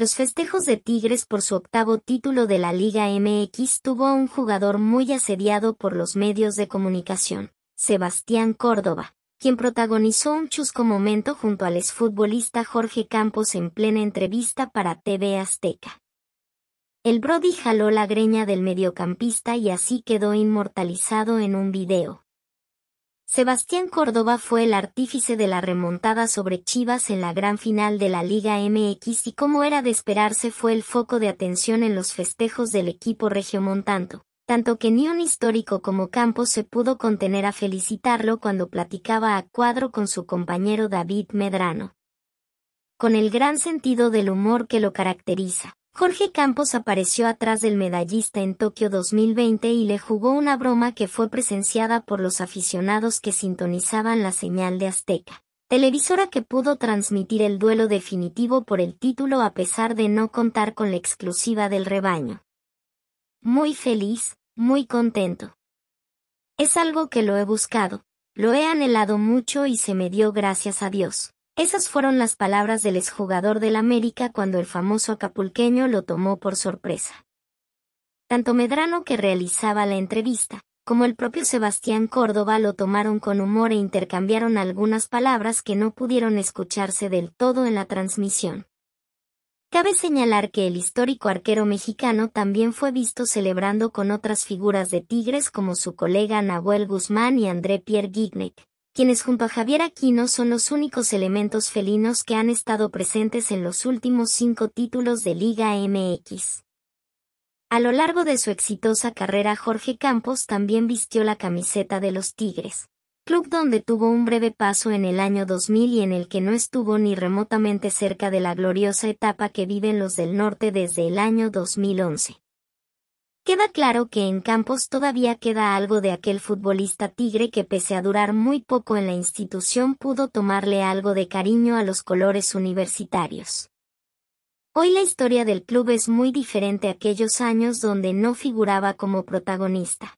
Los festejos de Tigres por su octavo título de la Liga MX tuvo a un jugador muy asediado por los medios de comunicación, Sebastián Córdoba, quien protagonizó un chusco momento junto al exfutbolista Jorge Campos en plena entrevista para TV Azteca. El Brody jaló la greña del mediocampista y así quedó inmortalizado en un video. Sebastián Córdoba fue el artífice de la remontada sobre Chivas en la gran final de la Liga MX y como era de esperarse fue el foco de atención en los festejos del equipo regiomontanto, tanto que ni un histórico como Campos se pudo contener a felicitarlo cuando platicaba a cuadro con su compañero David Medrano. Con el gran sentido del humor que lo caracteriza, Jorge Campos apareció atrás del medallista en Tokio 2020 y le jugó una broma que fue presenciada por los aficionados que sintonizaban la señal de Azteca, televisora que pudo transmitir el duelo definitivo por el título a pesar de no contar con la exclusiva del rebaño. Muy feliz, muy contento. Es algo que lo he buscado, lo he anhelado mucho y se me dio gracias a Dios. Esas fueron las palabras del exjugador del América cuando el famoso acapulqueño lo tomó por sorpresa. Tanto Medrano que realizaba la entrevista, como el propio Sebastián Córdoba lo tomaron con humor e intercambiaron algunas palabras que no pudieron escucharse del todo en la transmisión. Cabe señalar que el histórico arquero mexicano también fue visto celebrando con otras figuras de Tigres como su colega Nahuel Guzmán y André Pierre Gignac quienes junto a Javier Aquino son los únicos elementos felinos que han estado presentes en los últimos cinco títulos de Liga MX. A lo largo de su exitosa carrera Jorge Campos también vistió la camiseta de los Tigres, club donde tuvo un breve paso en el año 2000 y en el que no estuvo ni remotamente cerca de la gloriosa etapa que viven los del norte desde el año 2011. Queda claro que en Campos todavía queda algo de aquel futbolista tigre que pese a durar muy poco en la institución pudo tomarle algo de cariño a los colores universitarios. Hoy la historia del club es muy diferente a aquellos años donde no figuraba como protagonista.